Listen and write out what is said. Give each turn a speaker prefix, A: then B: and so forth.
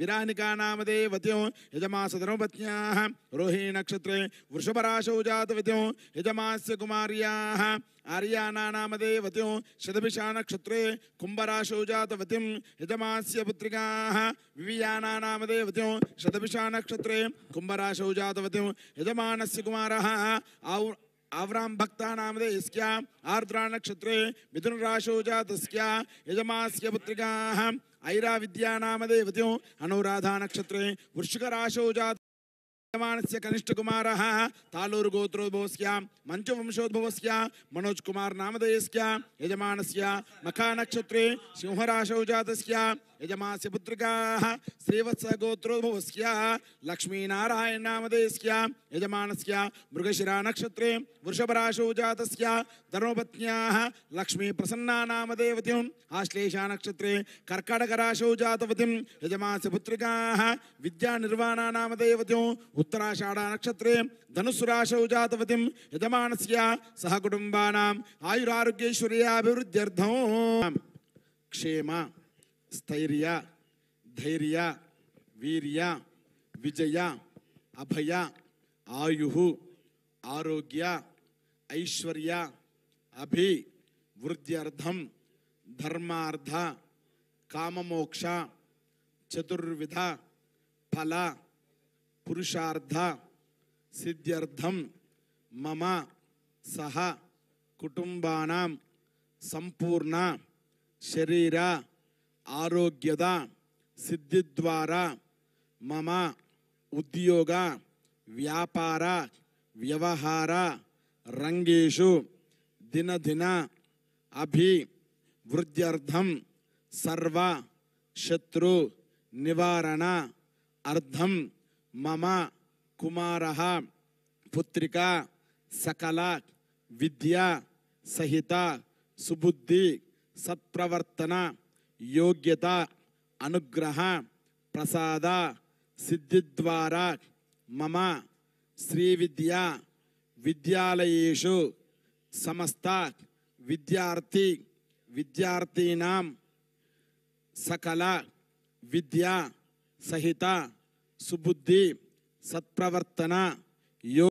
A: विरानिका नामदे वत्यों यजमासधनुपत्न्याः रोहिणी नक्षत्रे वृषभराशौ जातवत्यों यजमास्य कुमार्याः आर्यानानामदे वत्यों शतभिषा नक्षत्रे कुम्भराशौ जातवतीं यजमास्य पुत्रिकाः विवियानानामदे वत्यों शतभिषा नक्षत्रे कुम्भराशौ जातवतीं यजमानस्य कुमारः आउ आवराम भक्ता नाम दे इसक्या आर्द्रा नक्षत्रे मिथुन राशो जात जातस्क्या यजमास्य पुत्रिका ऐरा विद्यानामदेवत्यो अनुराधा नक्षत्रे वृश्चिकराशौ जात से कनिष्ठ कुमार तालूर गोत्रोद्भवस्या मंच वंशोद्भवस्या मनोज कुमार नामधेयस्या यजमानस्या मखा नक्षत्रे सिंहराशौ जातस्या यजमास्य पुत्रिकाः श्रीवत्सगोत्रोद्भवस्या लक्ष्मीनारायणनामधेस्या यजमानस्या नक्षत्रे वृषभराशौ जातस्या धर्मपत्न्याः लक्ष्मीप्रसन्नानामदेवतीम् आश्लेषानक्षत्रे कर्कटकराशौ जातवतीं यजमानस्य पुत्रिकाः विद्यानिर्वाणानामदेवत्यो उत्तराषाढानक्षत्रे धनुसुराशौ जातवतीं यजमानस्य सहकुटुम्बानाम् आयुरारोग्यैश्वर्याभिवृद्ध्यर्थं क्षेम स्थैर्य धैर्य वीर्य विजय अभय आयु आरोग्य ऐश्वर्य अभि वृद्ध्यर्थम धर्मार्थ काममोक्ष चतुर्विध फल पुरुषार्ध सिद्ध्यर्धम मम सह कुटुंबानां संपूर्ण शरीर आरोग्यद सिद्धिद्वार मम उद्योग व्यापार व्यवहार रंगेशु दिन दिन अभिवृद्ध्यर्धम सर्व शत्रु निवारण अर्धम मम कुमार पुत्रिका सकल विद्या सहिता सुबुद्धि सत्प्रवर्तना యోగ్యత అనుగ్రహ ప్రసాద సిద్ధి ద్వారా మమ శ్రీ విద్య విద్యాలయేషు సమస్త విద్యార్థి విద్యార్థీనాం సకల విద్య సహిత సుబుద్ధి సత్ప్రవర్తన యో